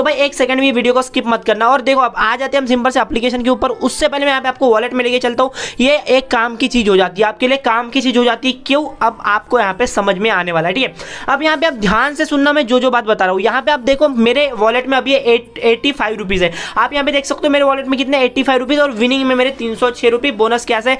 तो भाई एक सेकंड भी वीडियो को स्किप मत करना और देखो अब आ जाते हैं हम सिंपल से एप्लीकेशन के ऊपर उससे पहले मैं आपको वॉलेट में लेके चलता हूँ ये एक काम की चीज़ हो जाती है आपके लिए काम की चीज़ हो जाती है क्यों अब आपको यहाँ पे समझ में आने वाला है ठीक है अब यहाँ पे आप ध्यान से सुनना मैं जो जो बात बता रहा हूँ यहाँ पे आप देखो मेरे वॉलेट में अभी एट्टी फाइव रुपीज़ है आप यहाँ पे देख सकते हो मेरे वॉलेट में कितने एट्टी फाइव रुपीज़ और विनिंग में मेरे तीन सौ छः रुपये बोनस कैसे